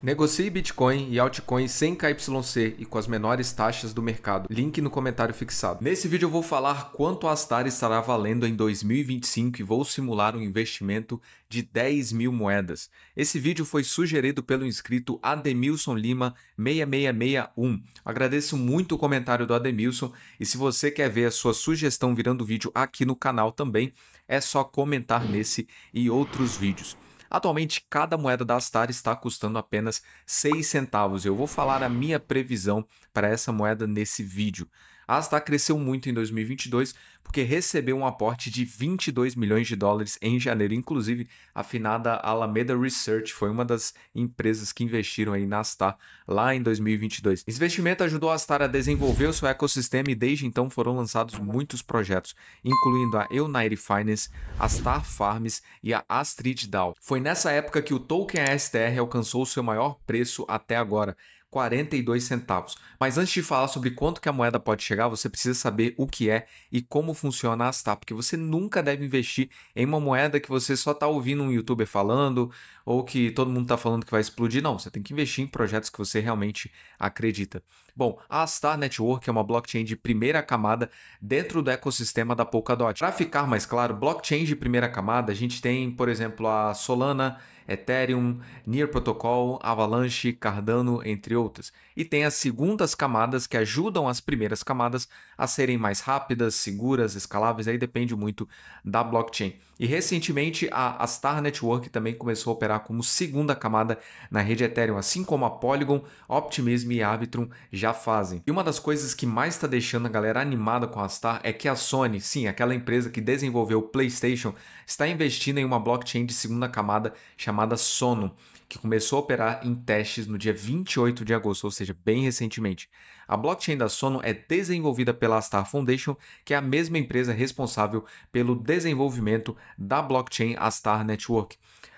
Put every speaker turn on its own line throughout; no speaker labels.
Negocie Bitcoin e altcoins sem KYC e com as menores taxas do mercado. Link no comentário fixado. Nesse vídeo eu vou falar quanto a Astar estará valendo em 2025 e vou simular um investimento de 10 mil moedas. Esse vídeo foi sugerido pelo inscrito Ademilson Lima 6661. Agradeço muito o comentário do Ademilson e se você quer ver a sua sugestão virando vídeo aqui no canal também, é só comentar nesse e outros vídeos. Atualmente, cada moeda da Astar está custando apenas 6 centavos. Eu vou falar a minha previsão para essa moeda nesse vídeo. A Astar cresceu muito em 2022 porque recebeu um aporte de 22 milhões de dólares em janeiro. Inclusive, a finada Alameda Research foi uma das empresas que investiram aí na Astar lá em 2022. Esse investimento ajudou a Astar a desenvolver o seu ecossistema e desde então foram lançados muitos projetos, incluindo a United Finance, Star Farms e a Astrid DAO. Foi nessa época que o token ASTR alcançou o seu maior preço até agora, 42 centavos. Mas antes de falar sobre quanto que a moeda pode chegar, você precisa saber o que é e como funciona a ASTAR, porque você nunca deve investir em uma moeda que você só está ouvindo um youtuber falando ou que todo mundo está falando que vai explodir. Não, você tem que investir em projetos que você realmente acredita. Bom, a Astar Network é uma blockchain de primeira camada dentro do ecossistema da Polkadot. Para ficar mais claro, blockchain de primeira camada, a gente tem, por exemplo, a Solana, Ethereum, Near Protocol, Avalanche, Cardano, entre outras. E tem as segundas camadas que ajudam as primeiras camadas a serem mais rápidas, seguras, escaláveis, aí depende muito da blockchain. E recentemente a Star Network também começou a operar como segunda camada na rede Ethereum, assim como a Polygon, Optimism e Arbitrum já fazem. E uma das coisas que mais está deixando a galera animada com a Star é que a Sony, sim, aquela empresa que desenvolveu o PlayStation, está investindo em uma blockchain de segunda camada chamada chamada Sono, que começou a operar em testes no dia 28 de agosto, ou seja, bem recentemente. A blockchain da Sono é desenvolvida pela Astar Foundation, que é a mesma empresa responsável pelo desenvolvimento da blockchain Astar Network.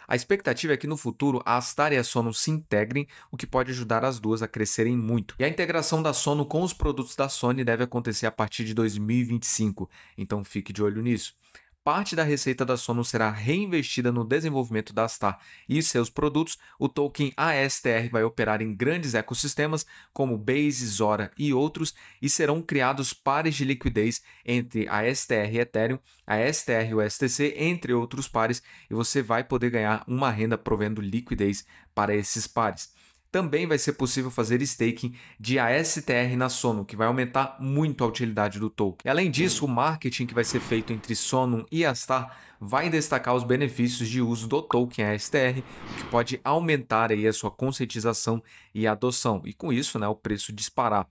A expectativa é que no futuro a Astar e a Sono se integrem, o que pode ajudar as duas a crescerem muito. E a integração da Sono com os produtos da Sony deve acontecer a partir de 2025, então fique de olho nisso parte da receita da Sono será reinvestida no desenvolvimento da Star e seus produtos, o token ASTR vai operar em grandes ecossistemas como Base, Zora e outros e serão criados pares de liquidez entre ASTR e Ethereum, ASTR e USTC, entre outros pares, e você vai poder ganhar uma renda provendo liquidez para esses pares também vai ser possível fazer staking de ASTR na Sonum, que vai aumentar muito a utilidade do token. Além disso, o marketing que vai ser feito entre Sonum e Astar vai destacar os benefícios de uso do token ASTR, que pode aumentar aí a sua conscientização e adoção, e com isso né, o preço disparar.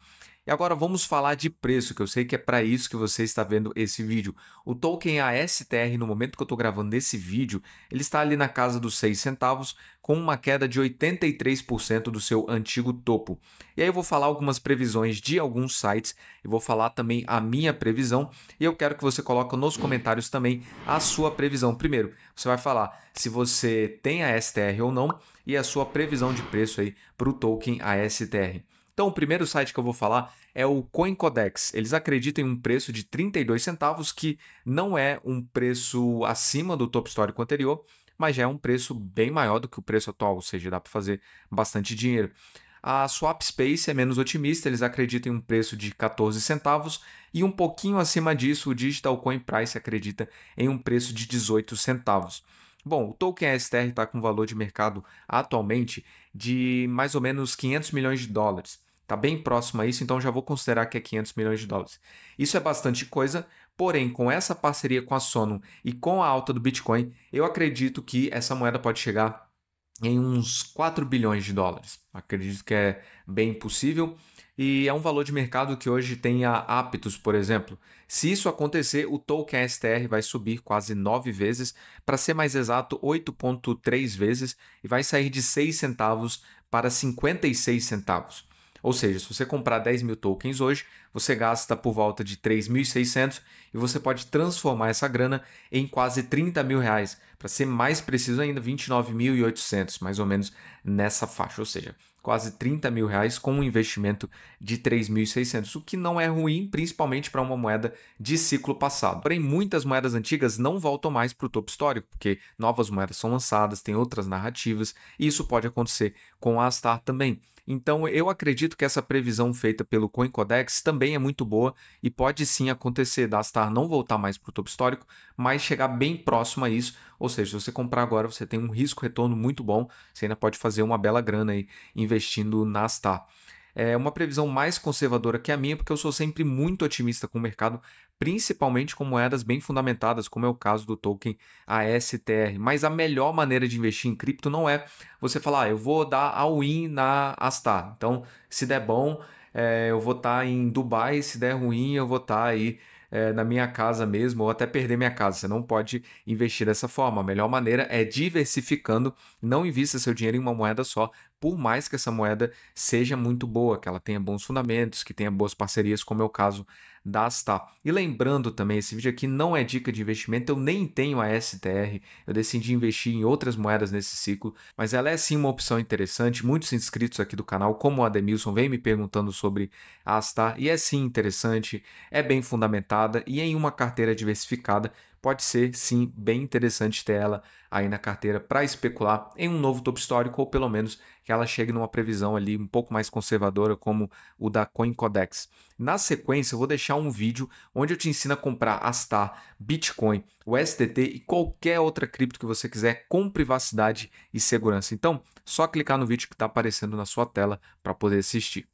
E agora vamos falar de preço, que eu sei que é para isso que você está vendo esse vídeo. O token ASTR, no momento que eu estou gravando esse vídeo, ele está ali na casa dos 6 centavos, com uma queda de 83% do seu antigo topo. E aí eu vou falar algumas previsões de alguns sites, e vou falar também a minha previsão, e eu quero que você coloque nos comentários também a sua previsão. Primeiro, você vai falar se você tem a STR ou não, e a sua previsão de preço aí para o token ASTR. Então, o primeiro site que eu vou falar é o CoinCodex. Eles acreditam em um preço de 32 centavos, que não é um preço acima do topo histórico anterior, mas já é um preço bem maior do que o preço atual, ou seja, dá para fazer bastante dinheiro. A Swap Space é menos otimista, eles acreditam em um preço de 14 centavos e um pouquinho acima disso o Digital Coin Price acredita em um preço de 18 centavos. Bom, o token ASTR está com valor de mercado atualmente de mais ou menos 500 milhões de dólares. Está bem próximo a isso, então já vou considerar que é 500 milhões de dólares. Isso é bastante coisa, porém, com essa parceria com a Sono e com a alta do Bitcoin, eu acredito que essa moeda pode chegar em uns 4 bilhões de dólares. Acredito que é bem possível e é um valor de mercado que hoje tem a Aptos, por exemplo. Se isso acontecer, o token STR vai subir quase 9 vezes, para ser mais exato, 8,3 vezes, e vai sair de 6 centavos para 56 centavos. Ou seja, se você comprar 10 mil tokens hoje, você gasta por volta de 3.600 e você pode transformar essa grana em quase 30 mil reais. Para ser mais preciso ainda, 29.800, mais ou menos nessa faixa. Ou seja, quase 30 mil reais com um investimento de 3.600, o que não é ruim, principalmente para uma moeda de ciclo passado. Porém, muitas moedas antigas não voltam mais para o topo histórico, porque novas moedas são lançadas, tem outras narrativas, e isso pode acontecer com a Astar também. Então, eu acredito que essa previsão feita pelo CoinCodex também é muito boa e pode sim acontecer da Star não voltar mais para o topo histórico, mas chegar bem próximo a isso. Ou seja, se você comprar agora, você tem um risco-retorno muito bom, você ainda pode fazer uma bela grana aí investindo na Star é uma previsão mais conservadora que a minha, porque eu sou sempre muito otimista com o mercado, principalmente com moedas bem fundamentadas, como é o caso do token ASTR. Mas a melhor maneira de investir em cripto não é você falar, ah, eu vou dar all-in na Astar. Então, se der bom, é, eu vou estar tá em Dubai, se der ruim, eu vou estar tá aí é, na minha casa mesmo ou até perder minha casa. Você não pode investir dessa forma. A melhor maneira é diversificando, não invista seu dinheiro em uma moeda só, por mais que essa moeda seja muito boa, que ela tenha bons fundamentos, que tenha boas parcerias, como é o caso da STAR. E lembrando também, esse vídeo aqui não é dica de investimento, eu nem tenho a STR, eu decidi investir em outras moedas nesse ciclo, mas ela é sim uma opção interessante. Muitos inscritos aqui do canal, como o Ademilson, vem me perguntando sobre a STAR, e é sim interessante, é bem fundamentada e em uma carteira diversificada pode ser sim bem interessante ter ela aí na carteira para especular em um novo topo histórico ou pelo menos que ela chegue numa previsão ali um pouco mais conservadora como o da CoinCodex. Na sequência, eu vou deixar um vídeo onde eu te ensino a comprar Astar, Bitcoin, o SDT e qualquer outra cripto que você quiser com privacidade e segurança. Então, só clicar no vídeo que está aparecendo na sua tela para poder assistir.